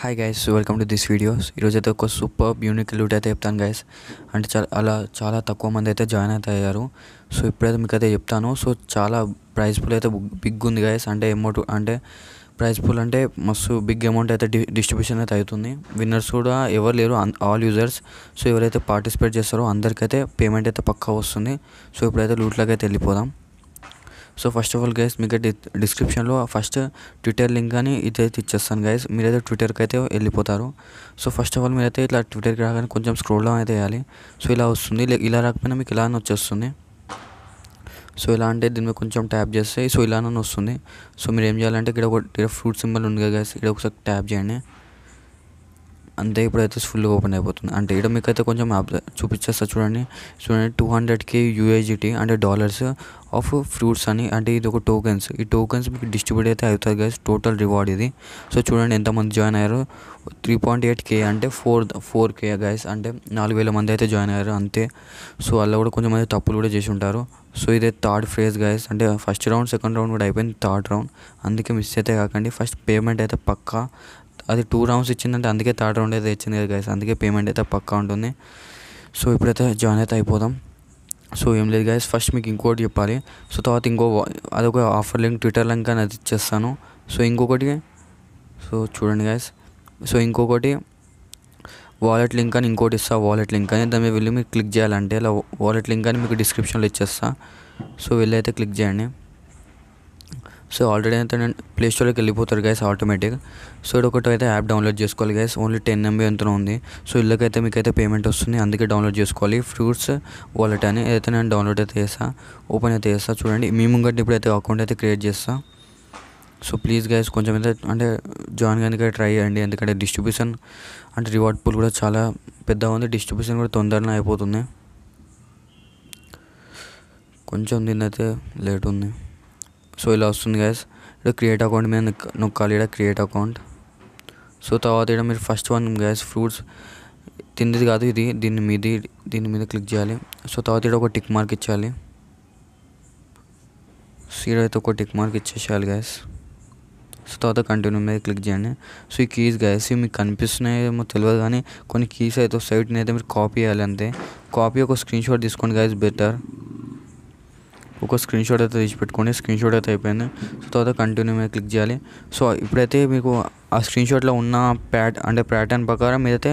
hi guys welcome to this videos ఈరోజు అయితే ఒక సూపర్ యూనిక్ లూట్ అయితే చెప్తాను గైస్ అంటే చాలా అలా చాలా తక్కువ మంది అయితే జాయిన్ అయితే అయ్యారు సో ఇప్పుడైతే మీకు అయితే చెప్తాను సో చాలా ప్రైజ్ పూల్ అయితే బిగ్ ఉంది గైస్ అంటే అమౌంట్ అంటే ప్రైజ్ పూల్ అంటే మస్తు బిగ్ అమౌంట్ అయితే డిస్ట్రిబ్యూషన్ అయితే అవుతుంది విన్నర్స్ కూడా ఎవరు లేరు ఆల్ యూజర్స్ సో ఎవరైతే పార్టిసిపేట్ చేస్తారో అందరికైతే పేమెంట్ అయితే పక్కా వస్తుంది సో ఇప్పుడైతే లూట్లోకి అయితే వెళ్ళిపోదాం so first of all guys మీకు డిస్క్రిప్షన్లో ఫస్ట్ ట్విట్టర్ లింక్ కానీ ఇదైతే ఇచ్చేస్తాను గైస్ మీరైతే ట్విట్టర్కి అయితే వెళ్ళిపోతారు సో ఫస్ట్ ఆఫ్ ఆల్ మీరైతే ఇట్లా ట్విట్టర్కి రాగానే కొంచెం స్క్రోల్ డౌన్ అయితే వేయాలి సో ఇలా వస్తుంది ఇలా రాకపోయినా మీకు ఇలానే వచ్చేస్తుంది సో ఇలా అంటే దీని మీద కొంచెం ట్యాప్ చేస్తే సో ఇలానే వస్తుంది సో మీరు ఏం చేయాలంటే ఇక్కడ ఒక ఫ్రూట్ సింబల్ ఉంది కదా ఇక్కడ ఒకసారి ట్యాప్ చేయండి అంతే ఇప్పుడైతే ఫుల్ ఓపెన్ అయిపోతుంది అంటే ఇక్కడ మీకు అయితే కొంచెం యాప్ చూపించేస్తా చూడండి చూడండి టూ కే యూఐజిటీ అంటే డాలర్స్ ఆఫ్ ఫ్రూట్స్ అని అంటే ఇది ఒక టోకెన్స్ ఈ టోకెన్స్ మీకు డిస్ట్రిబ్యూట్ అయితే అవుతుంది గైస్ టోటల్ రివార్డ్ ఇది సో చూడండి ఎంతమంది జాయిన్ అయ్యారు త్రీ పాయింట్ ఎయిట్ కే అంటే ఫోర్ ఫోర్ కే గైస్ అంటే నాలుగు వేల మంది అయితే జాయిన్ అయ్యారు అంతే సో అలా కూడా కొంచెం మంది తప్పులు కూడా చేసి ఉంటారు సో ఇదే థర్డ్ ఫేజ్ గైస్ అంటే ఫస్ట్ రౌండ్ సెకండ్ రౌండ్ కూడా అయిపోయింది థర్డ్ రౌండ్ అందుకే మిస్ అయితే కాకండి ఫస్ట్ పేమెంట్ అయితే పక్కా అది టూ రౌండ్స్ ఇచ్చిందంటే అందుకే థర్డ్ రౌండ్ అయితే ఇచ్చింది కదా గైస్ అందుకే పేమెంట్ అయితే పక్కా ఉంటుంది సో ఇప్పుడైతే జాయిన్ అయితే అయిపోదాం సో ఏం లేదు గైస్ ఫస్ట్ మీకు ఇంకోటి చెప్పాలి సో తర్వాత ఇంకో అదొక ఆఫర్ లింక్ ట్విట్టర్ లింక్ అని అది ఇచ్చేస్తాను సో ఇంకొకటి సో చూడండి గైస్ సో ఇంకొకటి వాలెట్ లింక్ అని ఇంకోటి ఇస్తా వాలెట్ లింక్ అని దాని మీద వెళ్ళి మీరు క్లిక్ చేయాలంటే ఇలా వాలెట్ లింక్ అని మీకు డిస్క్రిప్షన్లో ఇచ్చేస్తా సో వెళ్ళి అయితే క్లిక్ చేయండి సో ఆల్రెడీ అయితే నేను ప్లేస్టోర్లోకి వెళ్ళిపోతారు గైస్ ఆటోమేటిక్ సో ఇది ఒకటి అయితే యాప్ డౌన్లోడ్ చేసుకోవాలి గైస్ ఓన్లీ టెన్ ఎంబీ ఎంతనో ఉంది సో ఇళ్ళకైతే మీకైతే పేమెంట్ వస్తుంది అందుకే డౌన్లోడ్ చేసుకోవాలి ఫ్రూట్స్ వాలెట్ అని ఏదైతే నేను డౌన్లోడ్ అయితే చేస్తాను ఓపెన్ అయితే చేస్తా చూడండి మీ ఇప్పుడు అయితే అకౌంట్ అయితే క్రియేట్ చేస్తా సో ప్లీజ్ గైస్ కొంచెం అయితే అంటే జాయిన్ కానీ ట్రై చేయండి ఎందుకంటే డిస్ట్రిబ్యూషన్ అంటే రివార్డ్ పూల్ కూడా చాలా పెద్దగా ఉంది డిస్ట్రిబ్యూషన్ కూడా తొందరగా అయిపోతుంది కొంచెం అయితే లేట్ ఉంది సో ఇలా అవుతుంది गाइस क्रिएट अकाउंट మీద నొక్కాలి ఇడ క్రియేట్ అకౌంట్ సో తర్వాత ఇడ మిర్ ఫస్ట్ వన్ गाइस ఫ్రూట్స్ తీందిది కాదు ఇది దీని మీద దీని మీద క్లిక్ చేయాలి సో తర్వాత ఇడ ఒక టిక్ మార్క్ ఇచ్చాలి సిరో ఇటోకో టిక్ మార్క్ ఇచ్చేయాలి गाइस సోత కంటిన్యూ మీద క్లిక్ చేయండి సో ఈ కీస్ गाइस ఈ మీకు కనిపిస్తున్నాయి ఏమో తెలవ గాని కొన్ని కీస్ అయితే సైట్ నే అయితే మిర్ కాపీ చేయాల అంతే కాపీ ఒక స్క్రీన్ షాట్ తీసుకుండి गाइस బెటర్ ఒక స్క్రీన్ షాట్ అయితే తీసి పెట్టుకోండి స్క్రీన్ షాట్ అయితే అయిపోయింది సో తర్వాత కంటిన్యూ మీద క్లిక్ చేయాలి సో ఇప్పుడైతే మీకు ఆ స్క్రీన్ షాట్లో ఉన్న ప్యాట్ అంటే ప్యాటర్న్ ప్రకారం అయితే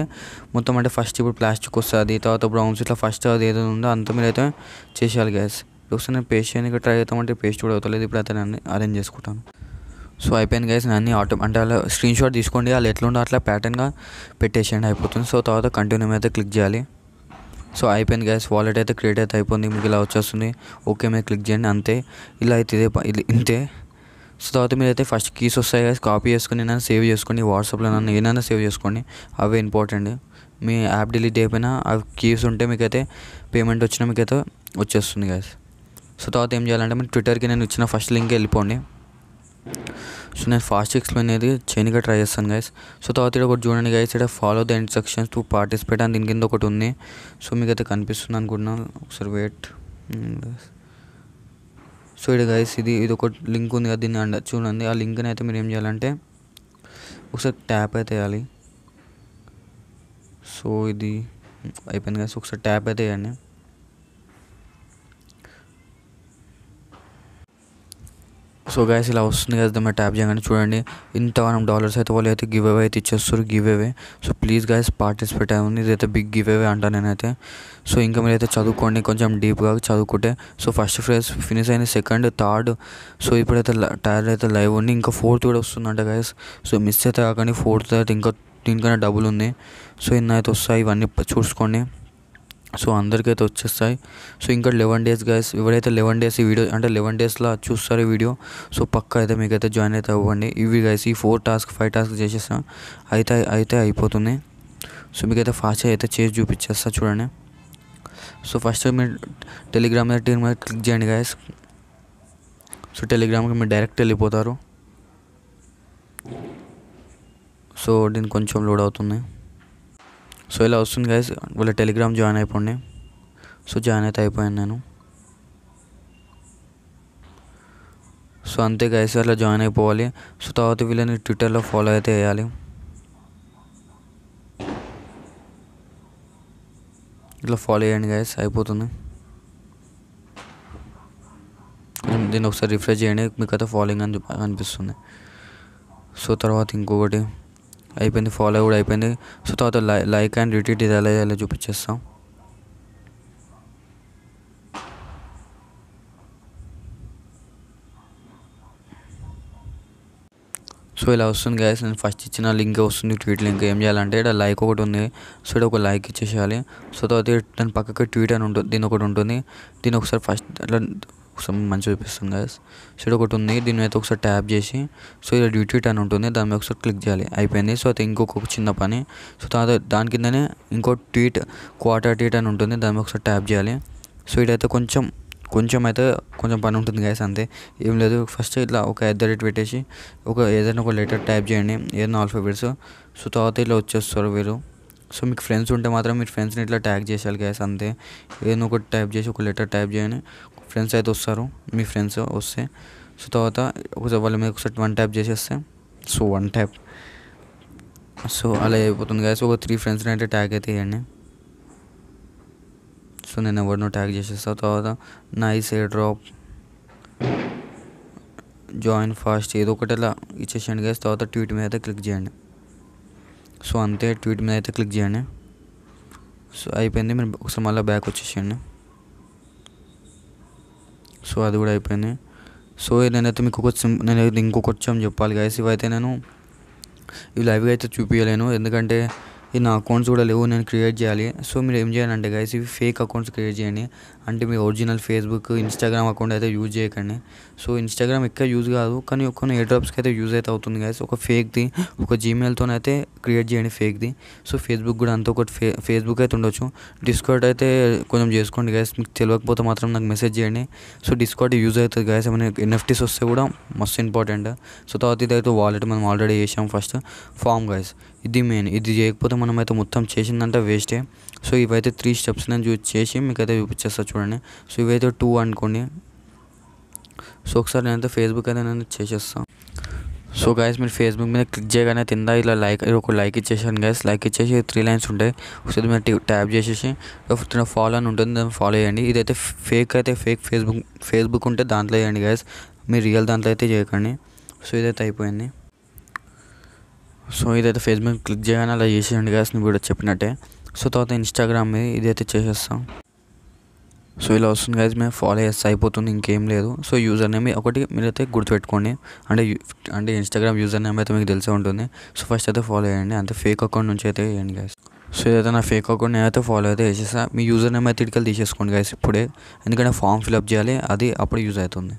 మొత్తం అంటే ఫస్ట్ ఇప్పుడు ప్లాస్టిక్ వస్తుంది తర్వాత బ్రౌన్స్ ఇట్లా ఫస్ట్ అది ఏదో ఉందో అంత అయితే చేసేయాలి గ్యాస్ ఒకసారి నేను పేస్ట్ చేయడానికి ట్రై అవుతామంటే పేస్ట్ కూడా అవుతలేదు ఇప్పుడైతే నేను అరేంజ్ చేసుకుంటాను సో అయిపోయింది గైస్ అన్ని ఆటో అంటే అలా స్క్రీన్ షాట్ తీసుకోండి వాళ్ళు ఎట్లుండో అట్లా ప్యాటర్న్గా పెట్టేసేయండి అయిపోతుంది సో తర్వాత కంటిన్యూ అయితే క్లిక్ చేయాలి సో అయిపోయింది గ్యాస్ వాలెట్ అయితే క్రియేట్ అయితే అయిపోయింది మీకు ఇలా వచ్చేస్తుంది ఓకే మీరు క్లిక్ చేయండి అంతే ఇలా అయితే ఇదే ఇంతే సో తర్వాత మీరు అయితే ఫస్ట్ కీస్ వస్తాయి కదా కాపీ చేసుకుని నన్ను సేవ్ చేసుకోండి వాట్సాప్లో నన్ను ఏదైనా సేవ్ చేసుకోండి అవే ఇంపార్టెంట్ మీ యాప్ డిలీట్ అయిపోయినా అవి కీస్ ఉంటే మీకైతే పేమెంట్ వచ్చినా మీకైతే వచ్చేస్తుంది గ్యాస్ సో తర్వాత ఏం చేయాలంటే మీరు ట్విట్టర్కి నేను ఇచ్చిన ఫస్ట్ లింక్ వెళ్ళిపోండి సో నే ఫాస్ట్ క్లూ అనేది చెన్నిగా ట్రై చేసాం గైస్ సో తర్వాత ఇక్కడ ఒక చూడండి గైస్ ఇక్కడ follow the instructions to participate అంటే ఇంకొకటి ఉంది సో మిగైతే కనిపిస్తుందనుకుంటా ఒకసారి వెయిట్ సో ఇడి గైస్ ఇది ఇక్కడ లింక్ ఉంది ఇక్కడ దీని అండ్ చూడండి ఆ లింక్ ని అయితే మీరు ఏం చేయాలంటే ఒకసారి ట్యాప్ చేయాలి సో ఇది ఐపన్ గైస్ ఒకసారి ట్యాప్ చేయండి సో గైస్ ఇలా వస్తుంది కదా మీరు ట్యాప్ చేయగానే చూడండి మనం డాలర్స్ అయితే వాళ్ళు అయితే గివ్ అవే అయితే ఇచ్చేస్తారు giveaway so please guys participate అయి ఉంది ఇదైతే బిగ్ గివ్ అవే అంటా నేనైతే సో ఇంకా మీరు అయితే చదువుకోండి కొంచెం డీప్గా చదువుకుంటే సో ఫస్ట్ ఫ్రేజ్ ఫినిష్ అయిన సెకండ్ థర్డ్ సో ఇప్పుడైతే టైర్ అయితే లైవ్ ఉంది ఇంకా ఫోర్త్ కూడా వస్తుందంట గైస్ సో మిస్ అయితే కాకండి ఫోర్త్ అయితే ఇంకా దీనికైనా డబుల్ ఉంది సో ఇన్నైతే వస్తాయి ఇవన్నీ చూసుకోండి సో అందరికీ తోచేస్తాయి సో ఇక్కడ 11 డేస్ గాయస్ ఇవరైతే 11 డేస్ ఈ వీడియో అంటే 11 డేస్ లా చూస్తారు వీడియో సో పక్క అయితే మీకైతే జాయిన్ అయితే అవండి ఇవి గాయస్ ఈ ఫోర్ టాస్క్ ఫైవ్ టాస్క్ చేససా అయితే అయితే అయిపోతుంది సో మీకైతే ఫాస్టా అయితే చేస్ చూపించస్తా చూడండి సో ఫస్ట్ ఇ మి టెలిగ్రామ్ ఎట్ ఇర్ మెట్ క్లిక్ జండి గాయస్ సో టెలిగ్రామ్ కి మెయి డైరెక్ట్ వెళ్ళిపోతారు సో అది కొంచెం లోడ్ అవుతుంది సో ఇలా వస్తుంది గైస్ వాళ్ళ టెలిగ్రామ్ జాయిన్ అయిపోండి సో జాయిన్ అయితే అయిపోయాను నేను సో అంతే గైస్ అట్లా జాయిన్ అయిపోవాలి సో తర్వాత వీళ్ళని ట్విట్టర్లో ఫాలో అయితే వేయాలి ఇట్లా ఫాలో చేయండి గైస్ అయిపోతుంది దీన్ని ఒకసారి రిఫ్రెష్ చేయండి మీకు అయితే ఫాలోయింగ్ అని అనిపిస్తుంది సో తర్వాత ఇంకొకటి అయిపోయింది ఫాలో కూడా అయిపోయింది సో తర్వాత లైక్ అండ్ రిట్రీట్ ఇది ఎలా చేయాలో చూపించేస్తాం సో ఇలా వస్తుంది గ్యాస్ నేను ఫస్ట్ ఇచ్చిన లింక్ వస్తుంది ట్వీట్ లింక్ ఏం చేయాలంటే ఇక్కడ లైక్ ఒకటి ఉంది సో ఇక్కడ ఒక లైక్ ఇచ్చేసేయాలి సో తర్వాత దాని పక్కకి ట్వీట్ అని ఉంటుంది దీని ఒకటి ఉంటుంది దీని ఒకసారి ఫస్ట్ అట్లా సమన్ మనం చూపిస్తం గైస్ చూడొకటి ఉంది దీని మీద ఒకసారి ట్యాప్ చేసి సో ఇద డ్యూటీటన్ ఉంటుంది దానికి ఒకసారి క్లిక్ చేయాలి ఐపెండి సో త ఇంకొక చిన్న పని సో దాన్ కిందనే ఇంకొక ట్వీట్ క్వాటర్ డేటన్ ఉంటుంది దానికి ఒకసారి ట్యాప్ చేయాలి సో ఇదైతే కొంచెం కొంచెం అయితే కొంచెం పని ఉంటుంది గైస్ అంటే ఏమీ లేదు ఫస్ట్ ఇట్లా ఒక ఇదర్ ఇట్ వేటేసి ఒక ఏదైనా ఒక లెటర్ టైప్ చేయండి ఏదైనా ఆల్ఫాబెట్స్ సో తర్వాత ఇట్లా వచ్చేసారు వీరు సో మీకు ఫ్రెండ్స్ ఉంటే మాత్రం మీరు ఫ్రెండ్స్ ని ఇట్లా ట్యాగ్ చేసాలి గైస్ అంటే ఏనుకో టైప్ చేసి ఒక లెటర్ టైప్ చేయండి फ्रेंड्स अत फ्रेंड्स वस्ते सो तरह वाले one tap so one tap so अलग सो थ्री फ्रेंड्स ने तो टैग तो सो ने टैग तरह नई एयर ड्रॉप जॉन फास्ट एदेसा तरह ट्वीट मैद क्लिक सो अंत ट्वीट मैदे क्लिक सो अंदर मैं बैक वे సో అది కూడా అయిపోయింది సో నేనైతే మీకు ఒక సిమ్ నేనైతే ఇంకొకొచ్చాం చెప్పాలి గాయస్ ఇవైతే నేను ఇవి లైవ్గా అయితే చూపించలేను ఎందుకంటే ఇది నా అకౌంట్స్ కూడా లేవు నేను క్రియేట్ చేయాలి సో మీరు ఏం చేయాలంటే గైస్ ఇవి ఫేక్ అకౌంట్స్ క్రియేట్ చేయండి అంటి మె ఒరిజినల్ ఫేస్బుక్ ఇన్‌స్టాగ్రామ్ అకౌంట్స్ అయితే యూజ్ చేయకనే సో ఇన్‌స్టాగ్రామ్ ఇక్క యూజ్ కాదు కానీ ఒక్కన ఎయిర్‌డ్రాప్స్ కి అయితే యూజ్ చేత అవుతుంది గైస్ ఒక ఫేక్ ది ఒక Gmail తోనేతే క్రియేట్ చేయండి ఫేక్ ది సో ఫేస్బుక్ కూడా అంత ఒక ఫేస్బుక్ అయితే ఉండొచ్చు డిస్కార్డ్ అయితే కొంచెం చేస్కోండి గైస్ మీకు తెలుకపోతే మాత్రం నాకు మెసేజ్ చేయండి సో డిస్కార్డ్ యూజ్ అవుతది గైస్ మన NFTస్ వచ్చేట కూడా మస్ట్ ఇంపార్టెంట్ సో తర్వాత ఇది అయితే వాలెట్ మనం ఆల్్రెడీ చేశాం ఫస్ట్ ఫామ్ గైస్ ఇది మెయిన్ ఇది చేయకపోతే మనమంతా మొత్తం చేసిందంట వేస్టే సో ఇవైతే 3 స్టెప్స్ నేను చూసి చేసి మీకు అయితే విపు చెస్తా సో ఇదైతే 2 అనుకోండి సో ఒకసారి నేను ఫే Facebook అలా నేనొచ్చేస్తా సో గాయ్స్ మీరు Facebook మే క్లిక్ చేయగానే తంద ఇలా లైక్ ఇరోకో లైక్ ఇచ్చేయండి గాయ్స్ లైక్ ఇచ్చేసి 3 లైన్స్ ఉంటాయి ఒకసారి మీరు ట్యాప్ చేసేసి ఆఫ్టర్న ఫాలో అని ఉంటుంది ఫాలో చేయండి ఇదైతే ఫేక్ అయితే ఫేక్ Facebook Facebook ఉంటది దాంట్లో యాండి గాయ్స్ మీ రియల్ దాంట్లో అయితే చేయకండి సో ఇదైతే అయిపోయింది సో ఇదైతే Facebook క్లిక్ చేయన అలా చేసిండి గాయ్స్ నేను కూడా చెప్పనటే సో తర్వాత Instagram మే ఇదైతే చేచేస్తాం సో ఇలా వస్తుంది గైజ్ మేము ఫాలో చేస్తే అయిపోతుంది ఇంకేం లేదు సో యూజర్ నేమ్ ఒకటి మీరు అయితే గుర్తుపెట్టుకోండి అంటే అంటే ఇన్స్టాగ్రామ్ యూజర్ నేమ్ అయితే మీకు తెలిసే ఉంటుంది సో ఫస్ట్ అయితే ఫాలో చేయండి అంటే ఫేక్ అకౌంట్ నుంచి అయితే చేయండి గైస్ సో ఏదైతే నా ఫేక్ అకౌంట్ నేనైతే ఫాలో అయితే చేసేసా మీ యూజర్ నేమ్ అయితే ఇటుకలు తీసేసుకోండి గైస్ ఇప్పుడే ఎందుకంటే ఫామ్ ఫిల్అప్ చేయాలి అది అప్పుడు యూజ్ అవుతుంది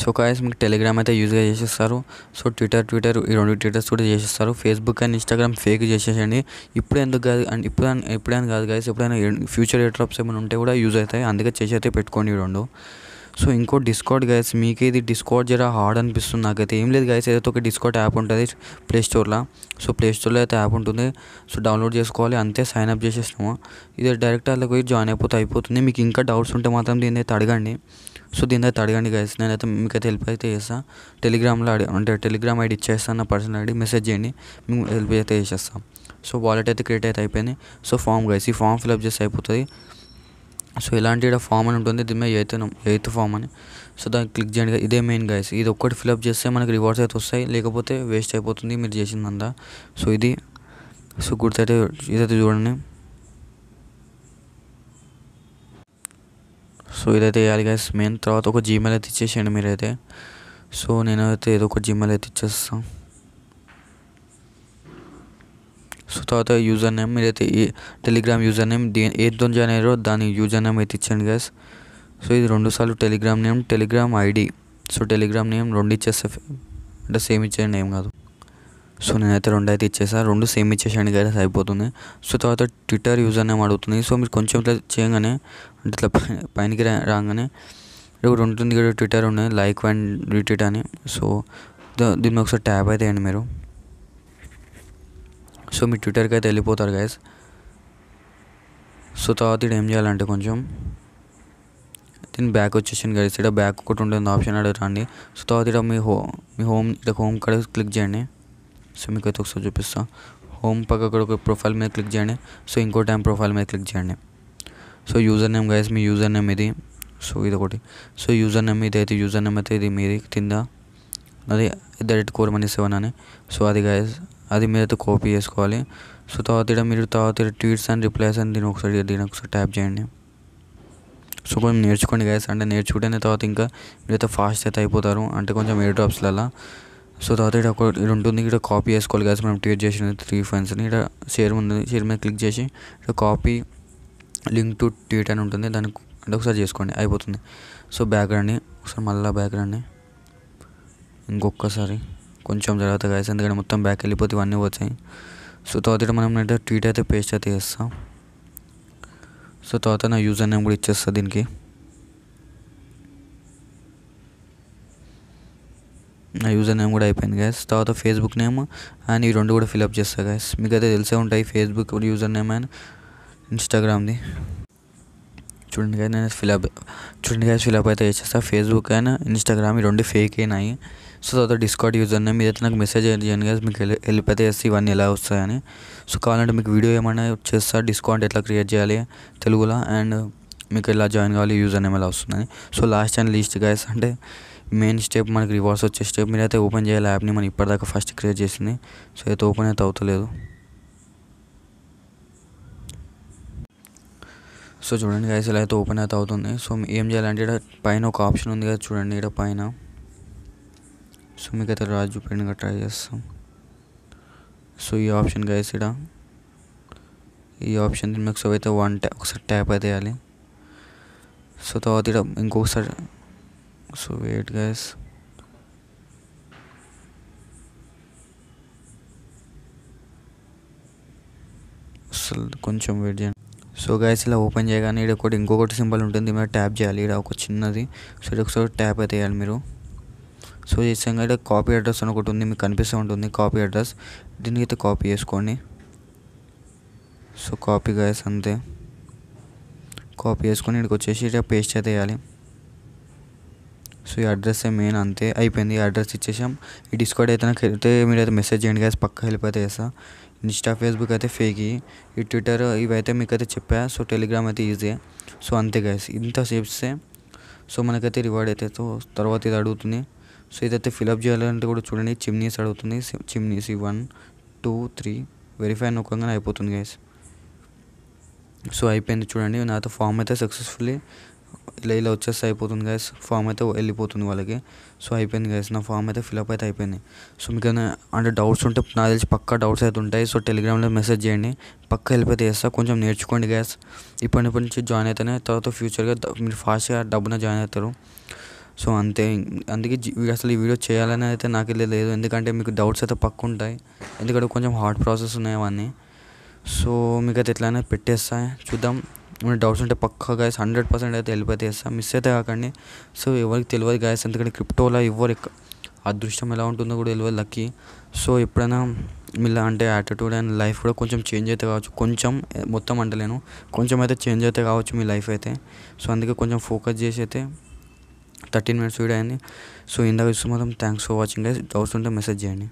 సో కాయస్ మీకు టెలిగ్రామ్ అయితే యూజ్గా చేసేస్తారు సో ట్విట్టర్ ట్విట్టర్ ఈ రెండు ట్విట్టర్స్ కూడా చేసేస్తారు ఫేస్బుక్ అండ్ ఇన్స్టాగ్రామ్ ఫేక్ చేసేసండి ఇప్పుడు ఎందుకు కాదు అండ్ ఇప్పుడు ఎప్పుడైనా కాదు కాదు ఎప్పుడైనా ఫ్యూచర్ ఎయిర్ డ్రాప్స్ ఏమైనా ఉంటే కూడా యూజ్ అవుతాయి అందుకే చేసి అయితే పెట్టుకోండి రెండు సో ఇంకో డిస్కౌట్ గైస్ మీకే ఇది డిస్కౌట్ జర హార్డ్ అనిపిస్తుంది నాకైతే ఏం లేదు గైస్ ఏదైతే ఒక డిస్కౌట్ యాప్ ఉంటుంది ప్లే స్టోర్లో సో ప్లే స్టోర్లో అయితే యాప్ ఉంటుంది సో డౌన్లోడ్ చేసుకోవాలి అంతే సైన్ అప్ చేసేసినాము ఇది డైరెక్ట్ అలా పోయి జాయిన్ అయిపోతే అయిపోతుంది మీకు ఇంకా డౌట్స్ ఉంటే మాత్రం దీని అయితే అడగండి సో దీని అయితే అడగండి గైస్ నేనైతే మీకైతే హెల్ప్ అయితే చేస్తాను టెలిగ్రామ్లో అంటే టెలిగ్రామ్ ఐడి ఇచ్చేస్తాను నా పర్సనల్ ఐడి మెసేజ్ చేయండి మేము హెల్ప్ అయితే చేసేస్తాం సో వాలెట్ అయితే క్రియేట్ అయితే అయిపోయింది సో ఫామ్ గైస్ ఈ ఫామ్ ఫిల్అప్ చేసి అయిపోతుంది సో ఇలాంటి ఫామ్ అని ఉంటుంది దీని మీద ఎయిత్ ఎయిత్ ఫామ్ అని సో దాన్ని క్లిక్ చేయండి ఇదే మెయిన్ గైస్ ఇది ఒక్కటి ఫిల్అప్ చేస్తే మనకి రివార్డ్స్ అయితే వస్తాయి లేకపోతే వేస్ట్ అయిపోతుంది మీరు చేసిందా సో ఇది సో అయితే ఇదైతే చూడండి సో ఇదైతే వేయాలి గైస్ మెయిన్ తర్వాత ఒక జీమెయిల్ అయితే ఇచ్చేసేయండి మీరైతే సో నేనైతే ఏదో ఒక జీమెయిల్ అయితే ఇచ్చేస్తాను సో తర్వాత యూజర్ నేమ్ ఏ టెలిగ్రామ్ యూజర్ నేమ్ దే ఏదో జాయిన్ అయ్యారో దాని యూజర్ నేమ్ అయితే ఇచ్చాను గ్యాస్ సో ఇది రెండు సార్లు Telegram name Telegram ID so Telegram name రెండు ఇచ్చేస్తే అంటే సేమ్ ఇచ్చేయండి ఏం కాదు సో నేనైతే రెండు అయితే ఇచ్చేసాను రెండు సేమ్ ఇచ్చేసాను కదా అయిపోతుంది సో తర్వాత ట్విట్టర్ యూజర్ నేమ్ అడుగుతుంది సో మీరు కొంచెం ఇట్లా చేయగానే అంటే ఇట్లా పైనకి రాగానే ఇప్పుడు ఉంటుంది కదా ట్విట్టర్ ఉన్నాయి లైక్ అండ్ రిట్వీట్ అని సో దీన్ని ఒకసారి ట్యాబ్ అయితే వేయండి మీరు సో మి ట్విట్టర్ కై దెలిపోతా ర గైస్ సో తో ఆది డెం చేయాలంటే కొంచెం దెన్ బ్యాక్ వచ్చేసన్ గారెచడా బ్యాక్ కోట్ ఉండొంది ఆప్షన్ అడ రండి సో తో ఆది మి హో మి హో ఇద హోమ్ కడ క్లిక్ జనే సో మి కతక్సో చూపిస్తా హోమ్ పగ కడ కొ ప్రొఫైల్ మే క్లిక్ జనే సో ఇంకో టైం ప్రొఫైల్ మే క్లిక్ జనే సో యూజర్ నేమ్ గైస్ మి యూజర్ నేమ్ ఇది సో ఇద ఒకటి సో యూజర్ నేమ్ ఇదైతే యూజర్ నేమ్ అయితే ఇది మిది కతిందా ఇది రెడ్ కోర్ మనిసవననే సో ఆది గైస్ అది మీరైతే కాపీ చేసుకోవాలి సో తర్వాత ఇక్కడ మీరు తర్వాత ట్వీట్స్ అండ్ రిప్లైస్ అని దీని ఒకసారి దీని ఒకసారి ట్యాప్ చేయండి సో కొంచెం నేర్చుకోండి గైస్ అంటే నేర్చుకుంటే తర్వాత ఇంకా మీరైతే ఫాస్ట్ అయితే అయిపోతారు అంటే కొంచెం ఎయిర్ డ్రాప్స్లలో సో తర్వాత ఇక్కడ ఒక ఇక్కడ ఉంటుంది ఇక్కడ కాపీ చేసుకోవాలి గైస్ మనం ట్వీట్ చేసిన త్రీ ఫ్రెండ్స్ని ఇక్కడ షేర్ ఉంది షేర్ మీద క్లిక్ చేసి ఇక్కడ కాపీ లింక్ టు ట్వీట్ అని ఉంటుంది దాన్ని అంటే ఒకసారి చేసుకోండి అయిపోతుంది సో బ్యాక్ రండి ఒకసారి మళ్ళీ బ్యాక్ రండి ఇంకొకసారి కొంచెం జరాత గైస్ ఎందుకంటే మొత్తం బ్యాక్ ఎల్లిపోతి వన్నీ వచ్చేయి సో తోట మనం నేట ట్వీట్ అయితే పేస్ట్ అయితే చేస్తా సో తోట నా యూజర్ నేమ్ కూడా ఇచ్చస్తా దీనికి నా యూజర్ నేమ్ కూడా అయిపోయింది గైస్ తోట ఫే Facebook నేమ్ and ఈ రెండు కూడా ఫిల్ అప్ చేస్తా గైస్ మిగతా తెలుసే ఉంటాయి Facebook or username and Instagram ది చూడండి గైస్ నేను ఫిల్ అప్ చూడండి గైస్ ఫిల్ అప్ అయితే చేస్తా Facebook ఆన Instagram ఇ రెండు ఫేక్ ఏ నాయి so so the Discord username మీద తనకి మెసేజ్ ఎర్రర్ జనరల్ గాస్ మెక లేపతే 81 అల అవసాయని సో కావాలంటే మీకు వీడియో ఏమన్నా చేస్తా డిస్కౌంట్ ఇట్లా క్రియేట్ చేయాలి తెలుగులా అండ్ మీకు ఎలా జాయిన్ కావాలి యూజర్ నేమ్ ఎలా అవుస్తుందని so last and list guys అంటే మెయిన్ స్టెప్ మనకి రివార్డ్స్ వచ్చే స్టెప్ మీరైతే ఓపెన్ చేయాలి యాప్ ని మనం ఇప్పటిదాకా ఫస్ట్ క్రియేట్ చేసింది సో ఇద ఓపెనే త అవుతలేదు సో చూడండి గాస్ ఇట్లా ఓపెనే త అవుతొనే సో ఎం జాలంటి పైన ఒక ఆప్షన్ ఉంది గా చూడండి ఇడ పైన సో మేకట రాజు పెండ్ గట్ర యాస్ సో ఈ ఆప్షన్ గైస్ ఇడా ఈ ఆప్షన్ ఇన్ మెక్స్ అవైట వన్ టక్ ఒకసారి ట్యాప్ చేయాలి సో తోదిడం ఇంకోస సో వెయిట్ గైస్ అసలు కొంచెం వెయిట్ చేయండి సో గైస్ ఇలా ఓపెన్ చేయగానే ఇడ కొడి ఇంకొకటి సింపుల్ ఉంటుంది మీరు ట్యాప్ చేయాలి ఇడ ఒక చిన్నది సో ఇక్కడ సో ట్యాప్ చేయాలి మీరు సో ఇక్కడ కాపీ అడ్రస్ అనుకుంటుంది నాకు అనిపిస్తా ఉంటుంది కాపీ అడ్రస్ దీనికైతే కాపీ చేసుకొని సో కాపీ గాయస్ అంతే కాపీ చేసుకొని ఇడికి వచ్చేసి పేస్ట్ చేతేయాలి సో ఈ అడ్రస్ సేమేన్ అంతే ఐపెండి అడ్రస్ ఇచ్చేశాం ఈ డిస్కార్డ్ అయితే నే కరైతే మీకైతే మెసేజ్ చేయండి గాయస్ పక్కా}}{|లైపోతే యాస ఇన్‌స్టా ఫేస్‌బుక్ అయితే ఫేకి ఈ ట్విట్టర్ ఇవైతే మీకైతే చెప్పా సో టెలిగ్రామ్ అయితే ఈజీ సో అంతే గాయస్ ఇంత సేఫ్ సే సో మనకైతే రివార్డ్ అయితే తో తర్వాతిది అడుతునే సో ఇదాతే ఫిల్ అప్ చేయాలనేంటి కొడ చూడండి చిమ్నీస్ అడుతుంది చిమ్నీస్ 1 2 3 వెరిఫై నొక్కంగానే అయిపోతుంది గైస్ సో అయిపోయింది చూడండి నాట ఫామ్ అయితే సక్సెస్ఫుల్లీ ఇలా ఇలా వచ్చేసి అయిపోతుంది గైస్ ఫామ్ అయితే వెళ్ళిపోతుంది వాళ్ళకి సో అయిపోయింది గైస్ నా ఫామ్ అయితే ఫిల్ అప్ అయిపోయింది సో మీకు అంటే డౌట్స్ ఉంటే నాకు తెలిసి పక్కా డౌట్స్ అయితే ఉంటాయి సో టెలిగ్రామ్ లో మెసేజ్ చేయండి పక్కా ఎలిపితే స కొంచెం నేర్చుకోండి గైస్ ఇప్పుడేప్పటి నుంచి జాయిన్ అయితేనే తర్వాతి ఫ్యూచర్ గా మీరు ఫాస్ట్‌గా డబ్నా జాయిన్ అవుతారు సో అంతే అందుకే అసలు ఈ వీడియో చేయాలని అయితే నాకు వెళ్ళి లేదు ఎందుకంటే మీకు డౌట్స్ అయితే పక్క ఉంటాయి ఎందుకంటే కొంచెం హార్డ్ ప్రాసెస్ ఉన్నాయి అవన్నీ సో మీకు అయితే ఎట్లయినా పెట్టేస్తా చూద్దాం ఏమైనా డౌట్స్ ఉంటే పక్కా గాయస్ హండ్రెడ్ పర్సెంట్ అయితే వెళ్ళిపోతే వేస్తా మిస్ అయితే కాకండి సో ఎవరికి తెలియదు గాయస్ ఎందుకంటే క్రిప్టోలో ఎవరు అదృష్టం ఎలా ఉంటుందో కూడా తెలియదు లక్కీ సో ఎప్పుడైనా మిల్లా అంటే యాటిట్యూడ్ అండ్ లైఫ్ కూడా కొంచెం చేంజ్ అయితే కావచ్చు కొంచెం మొత్తం అంటలేను కొంచెం అయితే చేంజ్ అయితే కావచ్చు మీ లైఫ్ అయితే సో అందుకే కొంచెం ఫోకస్ చేసి అయితే థర్టీన్ మినిట్స్ వీడియో అయింది సో ఇందాక ఇస్తూ మొత్తం thanks for watching guys doubts ఉంటే మెసేజ్ చేయండి